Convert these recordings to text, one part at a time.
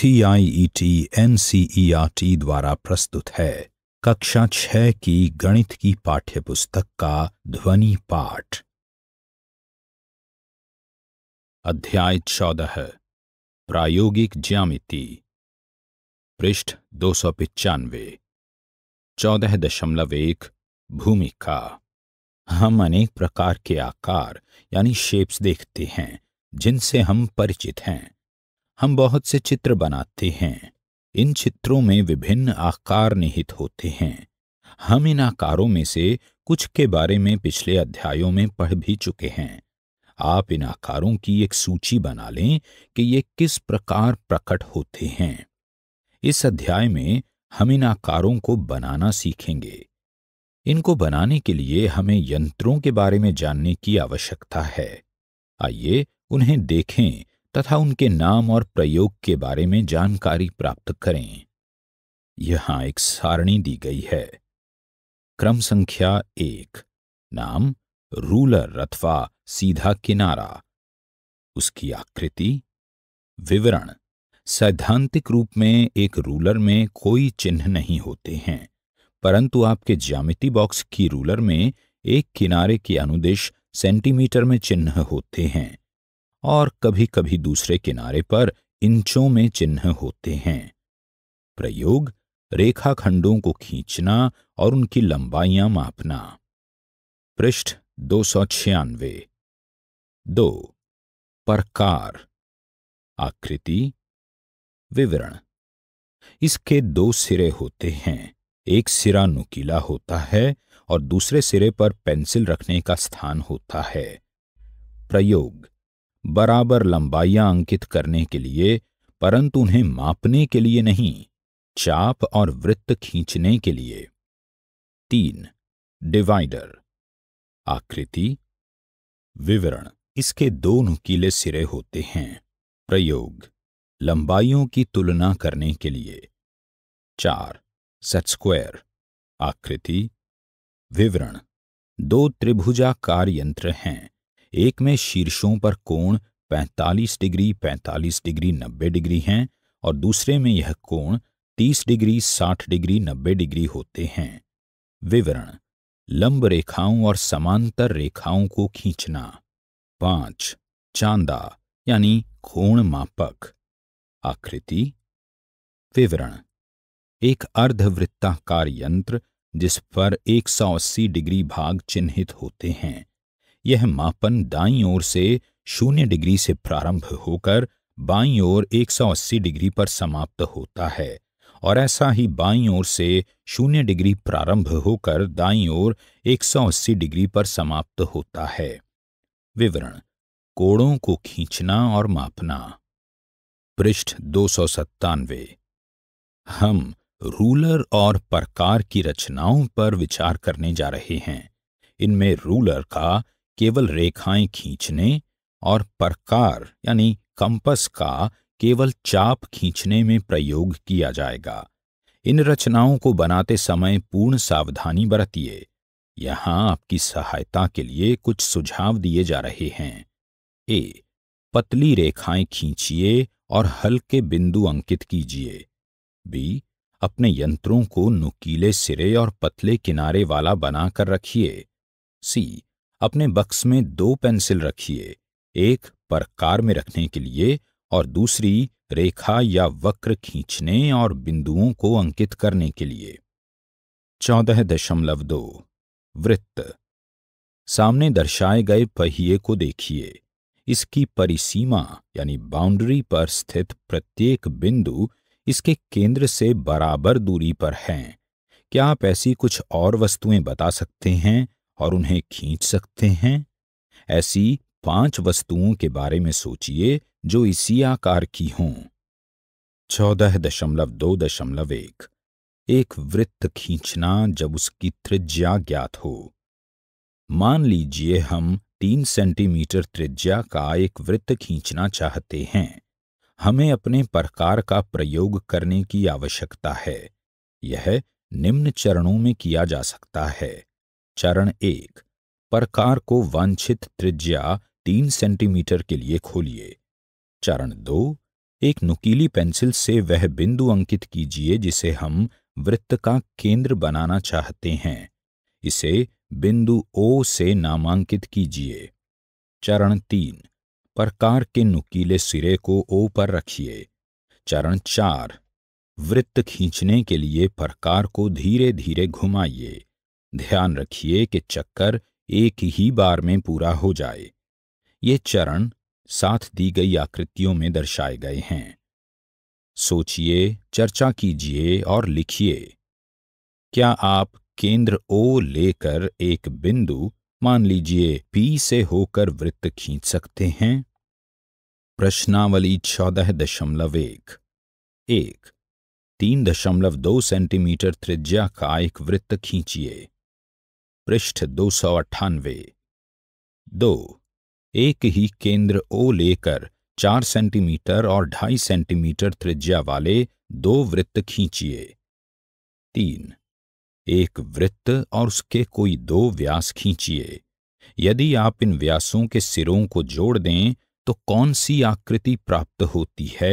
C T e e द्वारा प्रस्तुत है कक्षा छह की गणित की पाठ्यपुस्तक का ध्वनि पाठ अध्याय चौदह प्रायोगिक ज्यामिति पृष्ठ दो सौ पिचानवे चौदह दशमलव एक भूमिका हम अनेक प्रकार के आकार यानी शेप्स देखते हैं जिनसे हम परिचित हैं हम बहुत से चित्र बनाते हैं इन चित्रों में विभिन्न आकार निहित होते हैं हम इन आकारों में से कुछ के बारे में पिछले अध्यायों में पढ़ भी चुके हैं आप इन आकारों की एक सूची बना लें कि ये किस प्रकार प्रकट होते हैं इस अध्याय में हम इन आकारों को बनाना सीखेंगे इनको बनाने के लिए हमें यंत्रों के बारे में जानने की आवश्यकता है आइए उन्हें देखें तथा उनके नाम और प्रयोग के बारे में जानकारी प्राप्त करें यहां एक सारणी दी गई है क्रम संख्या एक नाम रूलर अथवा सीधा किनारा उसकी आकृति विवरण सैद्धांतिक रूप में एक रूलर में कोई चिन्ह नहीं होते हैं परंतु आपके ज्यामिति बॉक्स की रूलर में एक किनारे के अनुदेश सेंटीमीटर में चिन्ह होते हैं और कभी कभी दूसरे किनारे पर इंचों में चिन्ह होते हैं प्रयोग रेखाखंडों को खींचना और उनकी लंबाइयां मापना पृष्ठ दो सौ छियानवे दो प्रकार आकृति विवरण इसके दो सिरे होते हैं एक सिरा नुकीला होता है और दूसरे सिरे पर पेंसिल रखने का स्थान होता है प्रयोग बराबर लंबाइयां अंकित करने के लिए परंतु उन्हें मापने के लिए नहीं चाप और वृत्त खींचने के लिए तीन डिवाइडर आकृति विवरण इसके दो नुकीले सिरे होते हैं प्रयोग लंबाइयों की तुलना करने के लिए चार सेट स्क्वायर आकृति विवरण दो त्रिभुजाकार यंत्र हैं एक में शीर्षों पर कोण 45 डिग्री 45 डिग्री 90 डिग्री हैं और दूसरे में यह कोण 30 डिग्री 60 डिग्री 90 डिग्री होते हैं विवरण लंब रेखाओं और समांतर रेखाओं को खींचना पांच चांदा यानी कोण मापक आकृति विवरण एक अर्धवृत्ताकार यंत्र जिस पर 180 डिग्री भाग चिन्हित होते हैं यह मापन दाई ओर से शून्य डिग्री से प्रारंभ होकर बाई ओर 180 डिग्री पर समाप्त होता है और ऐसा ही बाई ओर से शून्य डिग्री प्रारंभ होकर दाई ओर 180 डिग्री पर समाप्त होता है विवरण कोड़ों को खींचना और मापना पृष्ठ दो हम रूलर और प्रकार की रचनाओं पर विचार करने जा रहे हैं इनमें रूलर का केवल रेखाएं खींचने और प्रकार यानी कंपस का केवल चाप खींचने में प्रयोग किया जाएगा इन रचनाओं को बनाते समय पूर्ण सावधानी बरतिए यहां आपकी सहायता के लिए कुछ सुझाव दिए जा रहे हैं ए पतली रेखाएं खींचिए और हल्के बिंदु अंकित कीजिए बी अपने यंत्रों को नुकीले सिरे और पतले किनारे वाला बनाकर रखिए सी अपने बक्स में दो पेंसिल रखिए एक परकार में रखने के लिए और दूसरी रेखा या वक्र खींचने और बिंदुओं को अंकित करने के लिए चौदह दशमलव दो वृत्त सामने दर्शाए गए पहिए को देखिए इसकी परिसीमा यानी बाउंड्री पर स्थित प्रत्येक बिंदु इसके केंद्र से बराबर दूरी पर हैं क्या आप ऐसी कुछ और वस्तुएं बता सकते हैं और उन्हें खींच सकते हैं ऐसी पांच वस्तुओं के बारे में सोचिए जो इसी आकार की हों चौदह दशमलव दो दशमलव एक एक वृत्त खींचना जब उसकी त्रिज्या ज्ञात हो मान लीजिए हम तीन सेंटीमीटर त्रिज्या का एक वृत्त खींचना चाहते हैं हमें अपने प्रकार का प्रयोग करने की आवश्यकता है यह निम्न चरणों में किया जा सकता है चरण एक प्रकार को वांछित त्रिज्या तीन सेंटीमीटर के लिए खोलिए चरण दो एक नुकीली पेंसिल से वह बिंदु अंकित कीजिए जिसे हम वृत्त का केंद्र बनाना चाहते हैं इसे बिंदु ओ से नामांकित कीजिए चरण तीन प्रकार के नुकीले सिरे को ओ पर रखिए चरण चार वृत्त खींचने के लिए प्रकार को धीरे धीरे घुमाइए ध्यान रखिए कि चक्कर एक ही बार में पूरा हो जाए ये चरण साथ दी गई आकृतियों में दर्शाए गए हैं सोचिए चर्चा कीजिए और लिखिए क्या आप केंद्र ओ लेकर एक बिंदु मान लीजिए पी से होकर वृत्त खींच सकते हैं प्रश्नावली चौदह दशमलव एक एक तीन दशमलव दो सेंटीमीटर त्रिज्या का एक वृत्त खींचिए पृष्ठ दो सौ अट्ठानवे दो एक ही केंद्र ओ लेकर चार सेंटीमीटर और ढाई सेंटीमीटर त्रिज्या वाले दो वृत्त खींचिए तीन एक वृत्त और उसके कोई दो व्यास खींचिए यदि आप इन व्यासों के सिरों को जोड़ दें तो कौन सी आकृति प्राप्त होती है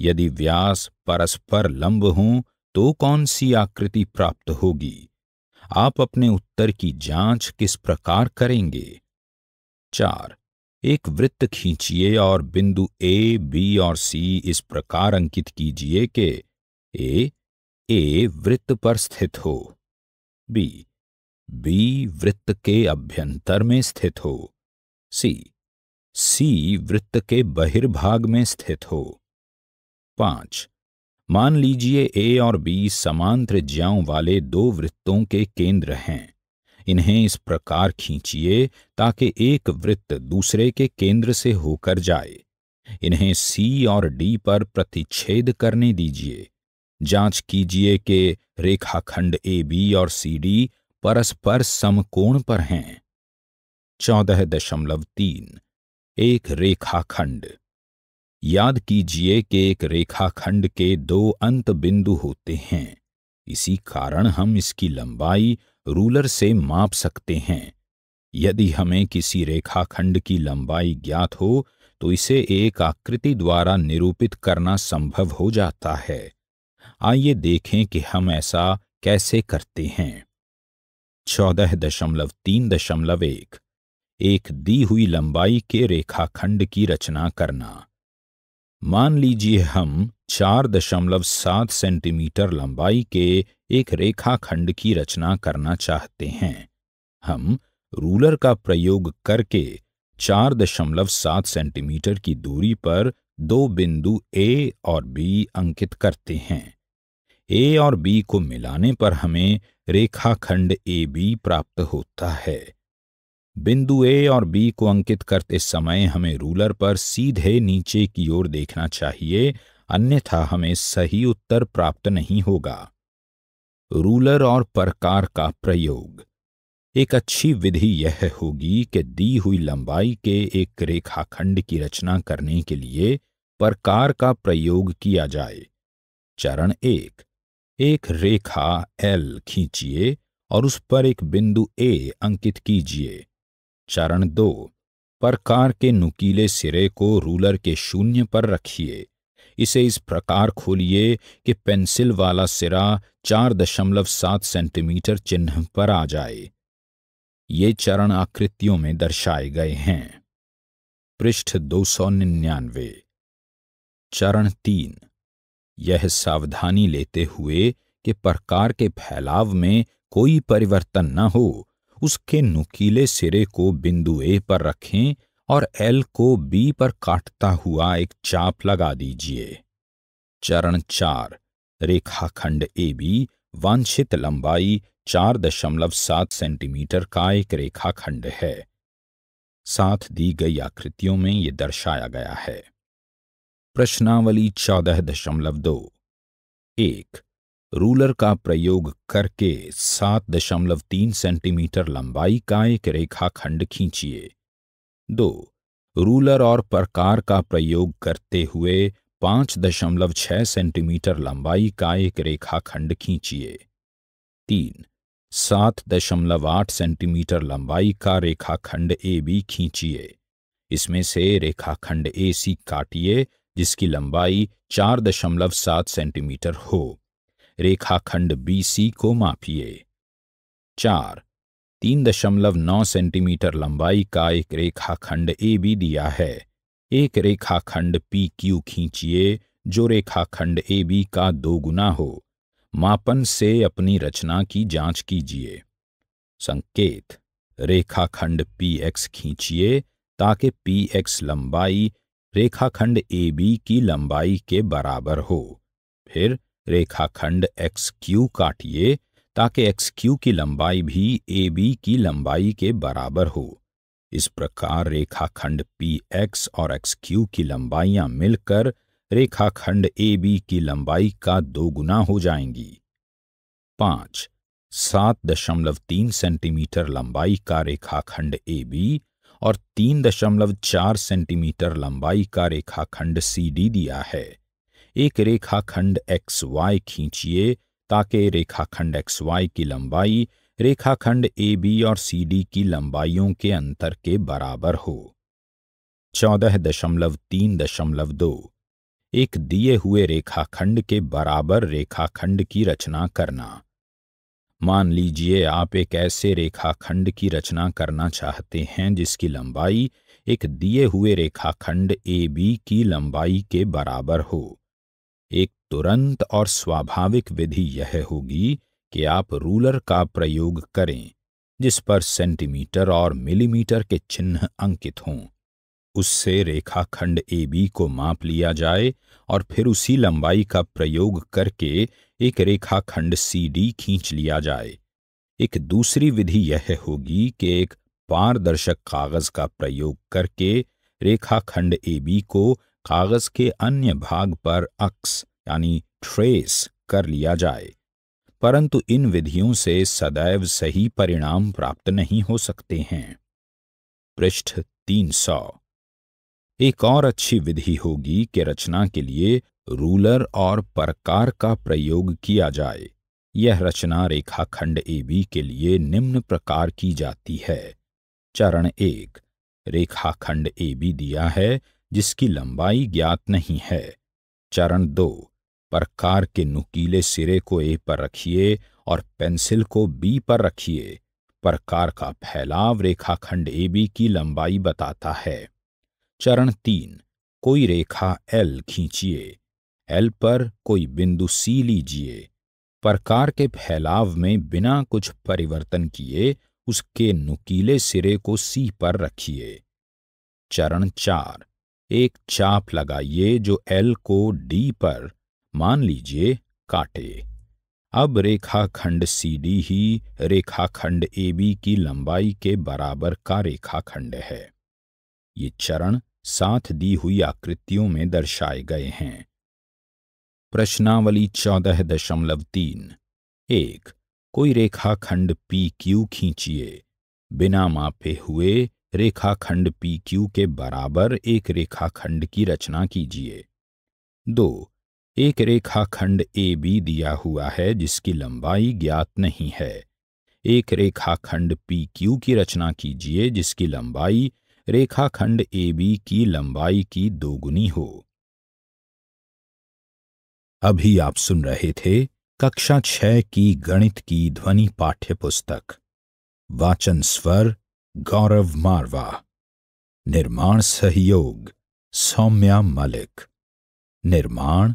यदि व्यास परस्पर लंब हों तो कौन सी आकृति प्राप्त होगी आप अपने उत्तर की जांच किस प्रकार करेंगे चार एक वृत्त खींचिए और बिंदु ए बी और सी इस प्रकार अंकित कीजिए कि ए ए वृत्त पर स्थित हो बी बी वृत्त के अभ्यंतर में स्थित हो सी सी वृत्त के बहिर्भाग में स्थित हो पांच मान लीजिए ए और बी समान त्रिज्याओं वाले दो वृत्तों के केंद्र हैं इन्हें इस प्रकार खींचिए ताकि एक वृत्त दूसरे के केंद्र से होकर जाए इन्हें सी और डी पर प्रतिच्छेद करने दीजिए जांच कीजिए कि रेखाखंड ए बी और सी डी परस्पर समकोण पर हैं चौदह दशमलव तीन एक रेखाखंड याद कीजिए कि एक रेखाखंड के दो अंत बिंदु होते हैं इसी कारण हम इसकी लंबाई रूलर से माप सकते हैं यदि हमें किसी रेखाखंड की लंबाई ज्ञात हो तो इसे एक आकृति द्वारा निरूपित करना संभव हो जाता है आइए देखें कि हम ऐसा कैसे करते हैं चौदह दशमलव तीन दशमलव एक एक दी हुई लंबाई के रेखाखंड की रचना करना मान लीजिए हम चार दशमलव सात सेंटीमीटर लंबाई के एक रेखाखंड की रचना करना चाहते हैं हम रूलर का प्रयोग करके चार दशमलव सात सेंटीमीटर की दूरी पर दो बिंदु ए और बी अंकित करते हैं ए और बी को मिलाने पर हमें रेखाखंड ए बी प्राप्त होता है बिंदु ए और बी को अंकित करते समय हमें रूलर पर सीधे नीचे की ओर देखना चाहिए अन्यथा हमें सही उत्तर प्राप्त नहीं होगा रूलर और प्रकार का प्रयोग एक अच्छी विधि यह होगी कि दी हुई लंबाई के एक रेखाखंड की रचना करने के लिए प्रकार का प्रयोग किया जाए चरण एक एक रेखा एल खींचिए और उस पर एक बिंदु ए अंकित कीजिए चरण दो प्रकार के नुकीले सिरे को रूलर के शून्य पर रखिए इसे इस प्रकार खोलिए कि पेंसिल वाला सिरा चार दशमलव सात सेंटीमीटर चिन्ह पर आ जाए ये चरण आकृतियों में दर्शाए गए हैं पृष्ठ दो सौ निन्यानवे चरण तीन यह सावधानी लेते हुए कि प्रकार के फैलाव में कोई परिवर्तन न हो उसके नुकीले सिरे को बिंदु ए पर रखें और एल को बी पर काटता हुआ एक चाप लगा दीजिए चरण चार रेखाखंड ए बी वांछित लंबाई चार दशमलव सात सेंटीमीटर का एक रेखाखंड है साथ दी गई आकृतियों में ये दर्शाया गया है प्रश्नावली चौदह दशमलव दो एक रूलर का प्रयोग करके 7.3 सेंटीमीटर लंबाई का एक रेखाखंड खींचिए दो रूलर और प्रकार का प्रयोग करते हुए 5.6 सेंटीमीटर लंबाई का एक रेखाखंड खींचिए तीन 7.8 सेंटीमीटर लंबाई का रेखाखंड ए बी खींचिए इसमें से रेखाखंड ए सी काटिए जिसकी लंबाई 4.7 सेंटीमीटर हो रेखाखंड बीसी को मापिए चार तीन दशमलव नौ सेंटीमीटर लंबाई का एक रेखाखंड ए बी दिया है एक रेखाखंड पी क्यू खींचिए जो रेखाखंड ए बी का दो गुना हो मापन से अपनी रचना की जांच कीजिए संकेत रेखाखंड पी एक्स खींचिए ताकि पी एक्स लंबाई रेखाखंड ए बी की लंबाई के बराबर हो फिर रेखाखंड एक्स क्यू काटिए ताकि एक्स क्यू की लंबाई भी ए बी की लंबाई के बराबर हो इस प्रकार रेखाखंड पी एक्स और एक्स क्यू की लंबाइयां मिलकर रेखाखंड ए बी की लंबाई का दोगुना हो जाएंगी पांच सात दशमलव तीन सेंटीमीटर लंबाई का रेखाखंड ए बी और तीन दशमलव चार सेंटीमीटर लंबाई का रेखाखंड सी डी दिया है एक रेखाखंड एक्स वाई खींचिए ताकि रेखाखंड एक्स वाई की लंबाई रेखाखंड ए बी और सी डी की लंबाइयों के अंतर के बराबर हो चौदह दशमलव तीन दशमलव दो एक दिए हुए रेखाखंड के बराबर रेखाखंड की रचना करना मान लीजिए आप एक ऐसे रेखाखंड की रचना करना चाहते हैं जिसकी लंबाई एक दिए हुए रेखाखंड ए बी की लंबाई के बराबर हो तुरंत और स्वाभाविक विधि यह होगी कि आप रूलर का प्रयोग करें जिस पर सेंटीमीटर और मिलीमीटर के चिन्ह अंकित हों उससे रेखाखंड ए बी को माप लिया जाए और फिर उसी लंबाई का प्रयोग करके एक रेखाखंड सी डी खींच लिया जाए एक दूसरी विधि यह होगी कि एक पारदर्शक कागज का प्रयोग करके रेखाखंड ए बी को कागज के अन्य भाग पर अक्स यानी ट्रेस कर लिया जाए परंतु इन विधियों से सदैव सही परिणाम प्राप्त नहीं हो सकते हैं पृष्ठ 300 एक और अच्छी विधि होगी कि रचना के लिए रूलर और परकार का प्रयोग किया जाए यह रचना रेखाखंड ए बी के लिए निम्न प्रकार की जाती है चरण एक रेखाखंड ए बी दिया है जिसकी लंबाई ज्ञात नहीं है चरण दो पर कार के नुकीले सिरे को ए पर रखिए और पेंसिल को बी पर रखिए पर कार का फैलाव रेखाखंड ए बी की लंबाई बताता है चरण तीन कोई रेखा एल खींचिए एल पर कोई बिंदु सी लीजिए प्रकार के फैलाव में बिना कुछ परिवर्तन किए उसके नुकीले सिरे को सी पर रखिए चरण चार एक चाप लगाइए जो एल को डी पर मान लीजिए काटे अब रेखाखंड सी डी ही रेखाखंड ए बी की लंबाई के बराबर का रेखाखंड है ये चरण साथ दी हुई आकृतियों में दर्शाए गए हैं प्रश्नावली चौदह दशमलव तीन एक कोई रेखाखंड पी क्यू खींचिए बिना मापे हुए रेखाखंड पी क्यू के बराबर एक रेखाखंड की रचना कीजिए दो एक रेखाखंड ए बी दिया हुआ है जिसकी लंबाई ज्ञात नहीं है एक रेखाखंड पी क्यू की रचना कीजिए जिसकी लंबाई रेखाखंड ए बी की लंबाई की दोगुनी हो अभी आप सुन रहे थे कक्षा छह की गणित की ध्वनि पाठ्य पुस्तक वाचन स्वर गौरव मारवा निर्माण सहयोग सौम्या मलिक निर्माण